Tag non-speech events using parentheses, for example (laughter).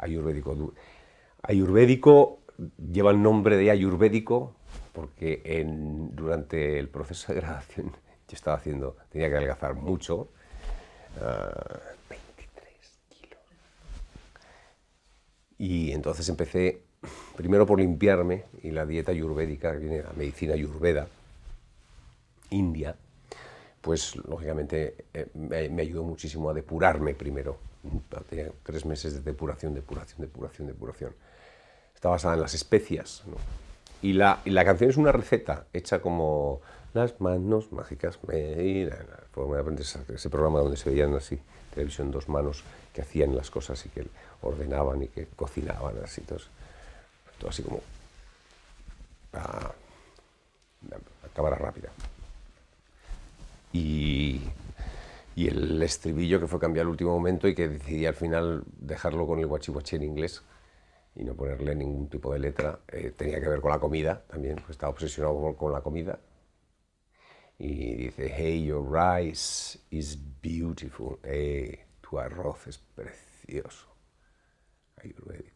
ayurvédico. Ayurvédico lleva el nombre de ayurvédico porque durante el proceso de graduación (laughs) yo estaba haciendo, tenía que adelgazar mucho. 23 ah, kilos. Y entonces empecé primero por limpiarme y la dieta ayurvédica, viene la medicina ayurveda, india, pues lógicamente eh, me, ayudó muchísimo a depurarme primero. Tenía tres meses de depuración, depuración, depuración, depuración. Está basada en las especias. Y, la, canción es una receta hecha como las manos mágicas. Me ese programa donde se veían así, televisión, dos manos que hacían las cosas y que ordenaban y que cocinaban así. Todo, así como... para a cámara rápida y, el estribillo que fue cambiado al último momento y que decidí al final dejarlo con el guachihuachi en inglés y no ponerle ningún tipo de letra. Eh, tenía que ver con la comida también, pues estaba obsesionado con la comida. Y dice, hey, your rice is beautiful. Hey, eh, tu arroz es precioso. Ayurveda.